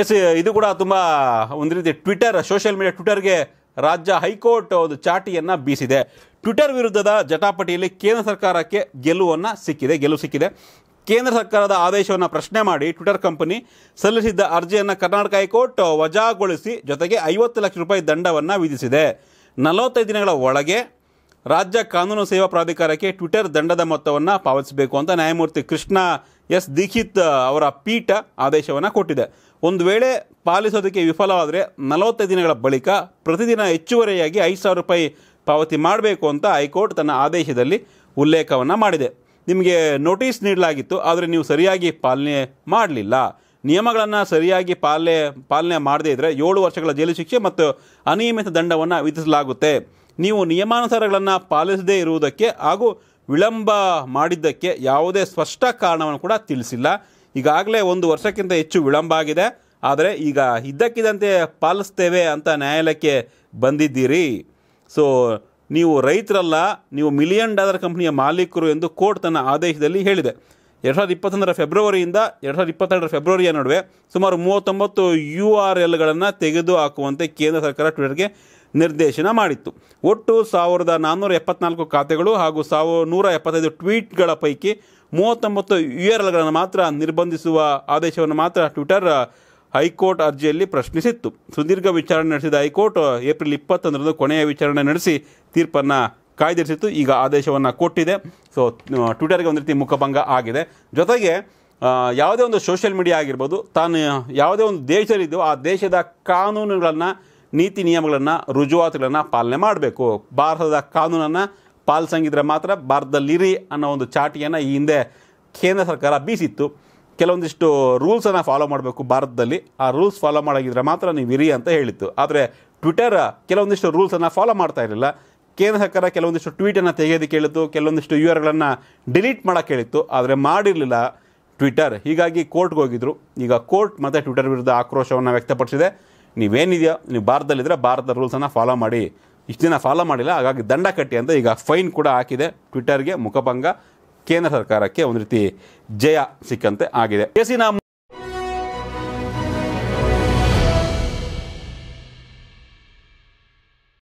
S ಇದು ಕೂಡ ತುಂಬಾ ಒಂದು ರೀತಿ ಟ್ವಿಟರ್ ಸೋಷಿಯಲ್ ಮೀಡಿಯಾ ಟ್ವಿಟರ್ಗೆ ರಾಜ್ಯ ಹೈಕೋರ್ಟ್ ಒಂದು ಚಾಟಿಯನ್ನು ಬೀಸಿದೆ ಟ್ವಿಟರ್ ವಿರುದ್ಧದ ಜಟಾಪಟಿಯಲ್ಲಿ ಕೇಂದ್ರ ಸರ್ಕಾರಕ್ಕೆ ಗೆಲುವನ್ನು ಸಿಕ್ಕಿದೆ ಗೆಲುವು ಸಿಕ್ಕಿದೆ ಕೇಂದ್ರ ಸರ್ಕಾರದ ಆದೇಶವನ್ನು ಪ್ರಶ್ನೆ ಮಾಡಿ ಟ್ವಿಟರ್ ಕಂಪನಿ ಸಲ್ಲಿಸಿದ್ದ ಅರ್ಜಿಯನ್ನು ಕರ್ನಾಟಕ ಹೈಕೋರ್ಟ್ ವಜಾಗೊಳಿಸಿ ಜೊತೆಗೆ ಐವತ್ತು ಲಕ್ಷ ರೂಪಾಯಿ ದಂಡವನ್ನು ವಿಧಿಸಿದೆ ನಲವತ್ತೈದು ದಿನಗಳ ಒಳಗೆ ರಾಜ್ಯ ಕಾನೂನು ಸೇವಾ ಪ್ರಾಧಿಕಾರಕ್ಕೆ ಟ್ವಿಟರ್ ದಂಡದ ಮೊತ್ತವನ್ನು ಪಾವತಿಸಬೇಕು ಅಂತ ನ್ಯಾಯಮೂರ್ತಿ ಕೃಷ್ಣ ಎಸ್ ದೀಕ್ಷಿತ್ ಅವರ ಪೀಠ ಆದೇಶವನ್ನು ಕೊಟ್ಟಿದೆ ಒಂದು ವೇಳೆ ಪಾಲಿಸೋದಕ್ಕೆ ವಿಫಲವಾದರೆ ನಲವತ್ತೈದು ದಿನಗಳ ಬಳಿಕ ಪ್ರತಿದಿನ ಹೆಚ್ಚುವರಿಯಾಗಿ ಐದು ಸಾವಿರ ರೂಪಾಯಿ ಪಾವತಿ ಮಾಡಬೇಕು ಅಂತ ಹೈಕೋರ್ಟ್ ತನ್ನ ಆದೇಶದಲ್ಲಿ ಉಲ್ಲೇಖವನ್ನು ಮಾಡಿದೆ ನಿಮಗೆ ನೋಟಿಸ್ ನೀಡಲಾಗಿತ್ತು ಆದರೆ ನೀವು ಸರಿಯಾಗಿ ಪಾಲನೆ ಮಾಡಲಿಲ್ಲ ನಿಯಮಗಳನ್ನು ಸರಿಯಾಗಿ ಪಾಲನೆ ಪಾಲನೆ ಮಾಡದೇ ಇದ್ದರೆ ಏಳು ವರ್ಷಗಳ ಜೈಲು ಶಿಕ್ಷೆ ಮತ್ತು ಅನಿಯಮಿತ ದಂಡವನ್ನು ವಿಧಿಸಲಾಗುತ್ತೆ ನೀವು ನಿಯಮಾನುಸಾರಗಳನ್ನು ಪಾಲಿಸದೇ ಇರುವುದಕ್ಕೆ ಹಾಗೂ ವಿಳಂಬ ಮಾಡಿದ್ದಕ್ಕೆ ಯಾವುದೇ ಸ್ಪಷ್ಟ ಕಾರಣವನ್ನು ಕೂಡ ತಿಳಿಸಿಲ್ಲ ಈಗಾಗಲೇ ಒಂದು ವರ್ಷಕ್ಕಿಂತ ಹೆಚ್ಚು ವಿಳಂಬ ಆಗಿದೆ ಆದರೆ ಈಗ ಇದ್ದಕ್ಕಿದ್ದಂತೆ ಪಾಲಿಸ್ತೇವೆ ಅಂತ ನ್ಯಾಯಾಲಯಕ್ಕೆ ಬಂದಿದ್ದೀರಿ ಸೊ ನೀವು ರೈತರಲ್ಲ ನೀವು ಮಿಲಿಯನ್ ಡಾಲರ್ ಕಂಪ್ನಿಯ ಮಾಲೀಕರು ಎಂದು ಕೋರ್ಟ್ ತನ್ನ ಆದೇಶದಲ್ಲಿ ಹೇಳಿದೆ ಎರಡು ಸಾವಿರದ ಇಪ್ಪತ್ತೊಂದರ ಫೆಬ್ರವರಿಯಿಂದ ಎರಡು ಸಾವಿರದ ಇಪ್ಪತ್ತೆರಡರ ಫೆಬ್ರವರಿಯ ನಡುವೆ ಸುಮಾರು ಮೂವತ್ತೊಂಬತ್ತು ಯು ಆರ್ ಎಲ್ಗಳನ್ನು ತೆಗೆದುಹಾಕುವಂತೆ ಕೇಂದ್ರ ಸರ್ಕಾರ ಟ್ವಿಟರ್ಗೆ ನಿರ್ದೇಶನ ಮಾಡಿತ್ತು ಒಟ್ಟು ಸಾವಿರದ ನಾನ್ನೂರ ಎಪ್ಪತ್ನಾಲ್ಕು ಖಾತೆಗಳು ಹಾಗೂ ಸಾವು ನೂರ ಎಪ್ಪತ್ತೈದು ಟ್ವೀಟ್ಗಳ ಪೈಕಿ ಮೂವತ್ತೊಂಬತ್ತು ಯು ಆರ್ ಎಲ್ಗಳನ್ನು ಮಾತ್ರ ನಿರ್ಬಂಧಿಸುವ ಆದೇಶವನ್ನು ಮಾತ್ರ ಟ್ವಿಟರ್ ಹೈಕೋರ್ಟ್ ಅರ್ಜಿಯಲ್ಲಿ ಪ್ರಶ್ನಿಸಿತ್ತು ಸುದೀರ್ಘ ವಿಚಾರಣೆ ನಡೆಸಿದ ಹೈಕೋರ್ಟ್ ಏಪ್ರಿಲ್ ಇಪ್ಪತ್ತೊಂದರಂದು ಕೊನೆಯ ವಿಚಾರಣೆ ನಡೆಸಿ ತೀರ್ಪನ್ನು ಕಾಯ್ದಿರಿಸಿತ್ತು ಈಗ ಆದೇಶವನ್ನು ಕೊಟ್ಟಿದೆ ಸೊ ಟ್ವಿಟರ್ಗೆ ಒಂದು ರೀತಿ ಮುಖಭಂಗ ಆಗಿದೆ ಜೊತೆಗೆ ಯಾವುದೇ ಒಂದು ಸೋಷಿಯಲ್ ಮೀಡಿಯಾ ಆಗಿರ್ಬೋದು ತಾನು ಯಾವುದೇ ಒಂದು ದೇಶದಿದ್ದು ಆ ದೇಶದ ಕಾನೂನುಗಳನ್ನು ನೀತಿ ನಿಯಮಗಳನ್ನು ರುಜುವಾತುಗಳನ್ನು ಪಾಲನೆ ಮಾಡಬೇಕು ಭಾರತದ ಕಾನೂನನ್ನು ಪಾಲಿಸಂಗಿದ್ರೆ ಮಾತ್ರ ಭಾರತದಲ್ಲಿರಿ ಅನ್ನೋ ಒಂದು ಚಾಟಿಯನ್ನು ಈ ಹಿಂದೆ ಕೇಂದ್ರ ಸರ್ಕಾರ ಬೀಸಿತ್ತು ಕೆಲವೊಂದಿಷ್ಟು ರೂಲ್ಸನ್ನು ಫಾಲೋ ಮಾಡಬೇಕು ಭಾರತದಲ್ಲಿ ಆ ರೂಲ್ಸ್ ಫಾಲೋ ಮಾಡಿದ್ರೆ ಮಾತ್ರ ನೀವು ಇರಿ ಅಂತ ಹೇಳಿತ್ತು ಆದರೆ ಟ್ವಿಟರ್ ಕೆಲವೊಂದಿಷ್ಟು ರೂಲ್ಸನ್ನು ಫಾಲೋ ಮಾಡ್ತಾ ಇರಲಿಲ್ಲ ಕೇಂದ್ರ ಸರ್ಕಾರ ಕೆಲವೊಂದಿಷ್ಟು ಟ್ವೀಟನ್ನು ತೆಗೆಯೋದು ಕೇಳಿತ್ತು ಕೆಲವೊಂದಿಷ್ಟು ಯು ಆರ್ಗಳನ್ನು ಡಿಲೀಟ್ ಮಾಡೋಕ್ಕೆ ಹೇಳಿತ್ತು ಆದರೆ ಮಾಡಿರಲಿಲ್ಲ ಟ್ವಿಟರ್ ಹೀಗಾಗಿ ಕೋರ್ಟ್ಗೆ ಹೋಗಿದ್ರು ಈಗ ಕೋರ್ಟ್ ಮತ್ತು ಟ್ವಿಟರ್ ವಿರುದ್ಧ ಆಕ್ರೋಶವನ್ನು ವ್ಯಕ್ತಪಡಿಸಿದೆ ನೀವೇನಿದೆಯೋ ನೀವು ಭಾರತದಲ್ಲಿದ್ದರೆ ಭಾರತದ ರೂಲ್ಸನ್ನು ಫಾಲೋ ಮಾಡಿ ಇಷ್ಟು ದಿನ ಫಾಲೋ ಮಾಡಿಲ್ಲ ಹಾಗಾಗಿ ದಂಡ ಕಟ್ಟಿ ಅಂತ ಈಗ ಫೈನ್ ಕೂಡ ಹಾಕಿದೆ ಟ್ವಿಟರ್ಗೆ ಮುಖಭಂಗ ಕೇಂದ್ರ ಸರ್ಕಾರಕ್ಕೆ ಒಂದು ರೀತಿ ಜಯ ಸಿಕ್ಕಂತೆ ಆಗಿದೆ ಎಸಿನ